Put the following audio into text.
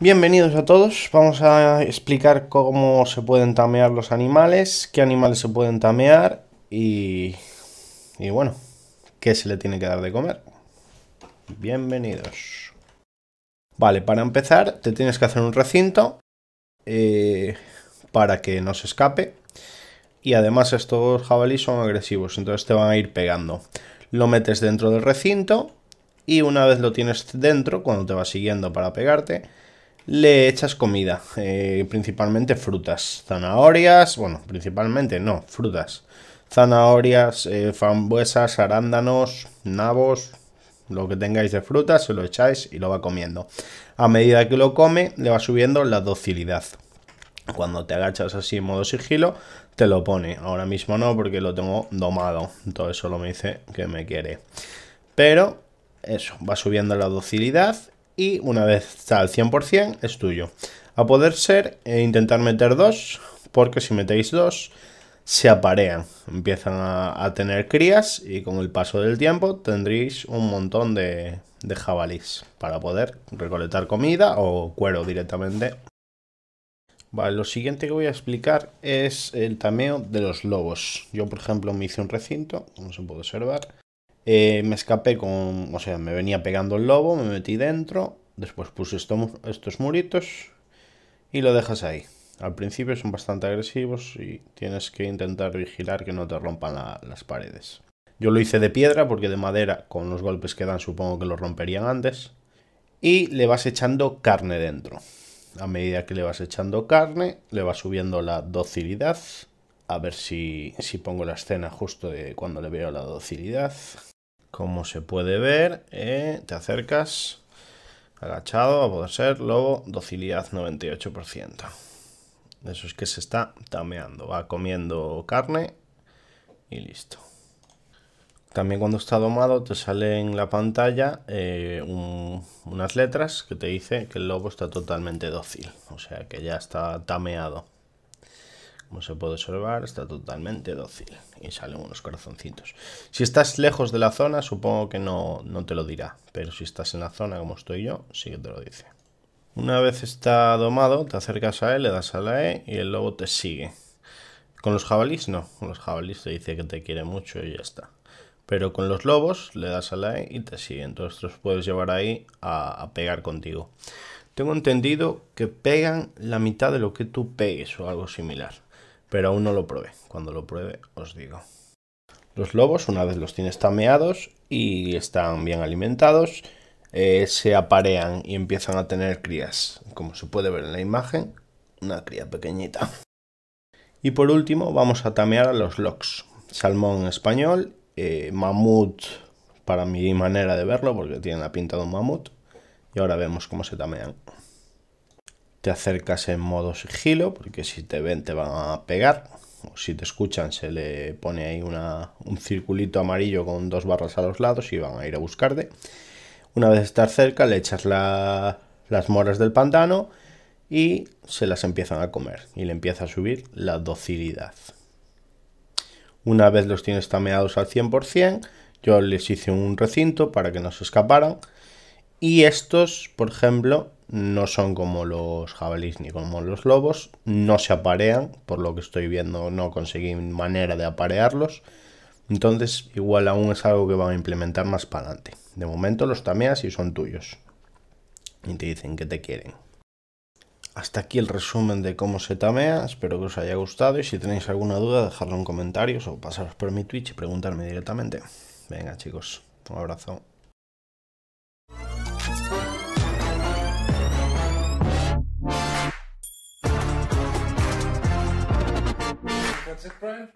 Bienvenidos a todos, vamos a explicar cómo se pueden tamear los animales, qué animales se pueden tamear y, y bueno, qué se le tiene que dar de comer. Bienvenidos. Vale, para empezar te tienes que hacer un recinto eh, para que no se escape y además estos jabalíes son agresivos, entonces te van a ir pegando. Lo metes dentro del recinto y una vez lo tienes dentro, cuando te va siguiendo para pegarte, le echas comida, eh, principalmente frutas, zanahorias, bueno, principalmente no, frutas, zanahorias, eh, frambuesas, arándanos, nabos, lo que tengáis de fruta, se lo echáis y lo va comiendo. A medida que lo come, le va subiendo la docilidad. Cuando te agachas así en modo sigilo, te lo pone. Ahora mismo no, porque lo tengo domado. Todo eso lo me dice que me quiere. Pero eso, va subiendo la docilidad y una vez está al 100% es tuyo. A poder ser e intentar meter dos, porque si metéis dos se aparean, empiezan a, tener crías y con el paso del tiempo tendréis un montón de, de jabalís para poder recolectar comida o cuero directamente. Vale, lo siguiente que voy a explicar es el tameo de los lobos. Yo, por ejemplo, me hice un recinto, como se puede observar, eh, me escapé con. O sea, me venía pegando el lobo, me metí dentro. Después puse estos muritos. Y lo dejas ahí. Al principio son bastante agresivos y tienes que intentar vigilar que no te rompan las paredes. Yo lo hice de piedra porque de madera, con los golpes que dan, supongo que lo romperían antes. Y le vas echando carne dentro. A medida que le vas echando carne, le vas subiendo la docilidad. A ver si, si pongo la escena justo de cuando le veo la docilidad. Como se puede ver, eh, te acercas agachado a poder ser, lobo, docilidad 98%. Eso es que se está tameando, va comiendo carne y listo. También cuando está domado te sale en la pantalla eh, unas letras que te dice que el lobo está totalmente dócil, o sea que ya está tameado. Como se puede observar, está totalmente dócil y salen unos corazoncitos. Si estás lejos de la zona, supongo que no, te lo dirá, pero si estás en la zona como estoy yo, sí que te lo dice. Una vez está domado, te acercas a él, le das a la E y el lobo te sigue. Con los jabalís no, con los jabalís te dice que te quiere mucho y ya está. Pero con los lobos le das a la E y te sigue, entonces los puedes llevar ahí a, a pegar contigo. Tengo entendido que pegan la mitad de lo que tú pegues o algo similar pero aún no lo pruebe, Cuando lo pruebe os digo. Los lobos, una vez los tienes tameados y están bien alimentados, eh, se aparean y empiezan a tener crías. Como se puede ver en la imagen, una cría pequeñita. Y por último vamos a tamear a los lox. Salmón español, eh, mamut para mi manera de verlo porque tiene la pinta de un mamut. Y ahora vemos cómo se tamean te acercas en modo sigilo, porque si te ven te van a pegar, o si te escuchan se le pone ahí un circulito amarillo con dos barras a los lados y van a ir a buscarte. Una vez estás cerca le echas las moras del pantano y se las empiezan a comer y le empieza a subir la docilidad. Una vez los tienes tameados al 100%, yo les hice un recinto para que no se escaparan y estos, por ejemplo, no son como los jabalíes ni como los lobos, no se aparean, por lo que estoy viendo no conseguí manera de aparearlos. Entonces, igual aún es algo que van a implementar más para adelante. De momento los tameas y son tuyos. Y te dicen que te quieren. Hasta aquí el resumen de cómo se tamea, espero que os haya gustado y si tenéis alguna duda dejadlo en comentarios o pasaros por mi Twitch y preguntarme directamente. Venga chicos, un abrazo. it, Brian?